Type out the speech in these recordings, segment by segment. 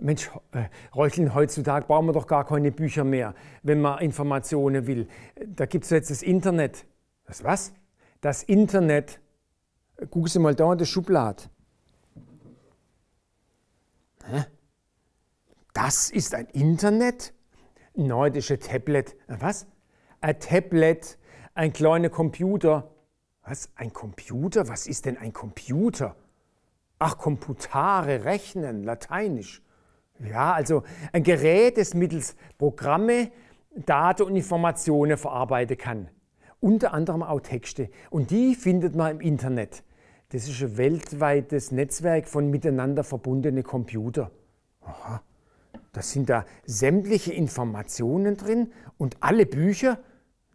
Mensch, äh, heutzutage brauchen wir doch gar keine Bücher mehr, wenn man Informationen will. Da gibt es jetzt das Internet. Das was? Das Internet. Gucken Sie mal da in die Schublade. Hä? Das ist ein Internet? Nein, das Tablet. Was? Ein Tablet, ein kleiner Computer. Was? Ein Computer? Was ist denn ein Computer? Ach, computare, rechnen, lateinisch. Ja, also ein Gerät, das mittels Programme Daten und Informationen verarbeiten kann. Unter anderem auch Texte. Und die findet man im Internet. Das ist ein weltweites Netzwerk von miteinander verbundenen Computern. Aha. da sind da sämtliche Informationen drin und alle Bücher?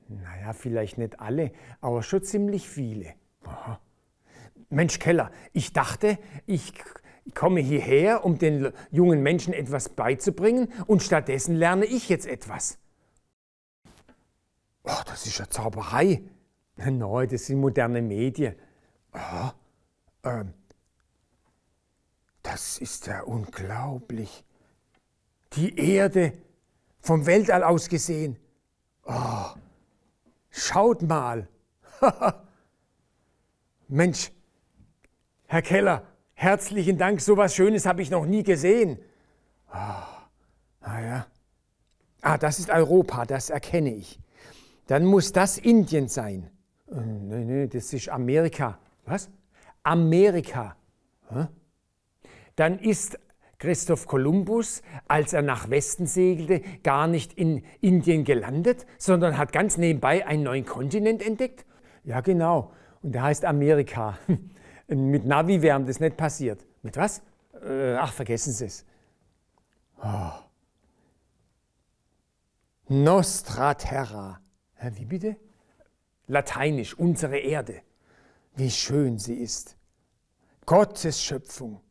Naja, vielleicht nicht alle, aber schon ziemlich viele. Aha. Mensch Keller, ich dachte, ich komme hierher, um den jungen Menschen etwas beizubringen und stattdessen lerne ich jetzt etwas. Oh, das ist ja Zauberei. Nein, no, das sind moderne Medien. Oh, ähm, das ist ja unglaublich. Die Erde vom Weltall aus gesehen. Oh, schaut mal. Mensch, Herr Keller, herzlichen Dank, so was Schönes habe ich noch nie gesehen. Oh, ah ja. Ah, das ist Europa, das erkenne ich. Dann muss das Indien sein. Nein, äh, nein, das ist Amerika. Was? Amerika. Dann ist Christoph Kolumbus, als er nach Westen segelte, gar nicht in Indien gelandet, sondern hat ganz nebenbei einen neuen Kontinent entdeckt. Ja, genau. Und der heißt Amerika. Äh, mit Navi wäre das nicht passiert. Mit was? Äh, ach, vergessen Sie es. Oh. Ah. Nostra Terra. Wie bitte? Lateinisch, unsere Erde. Wie schön sie ist. Gottes Schöpfung.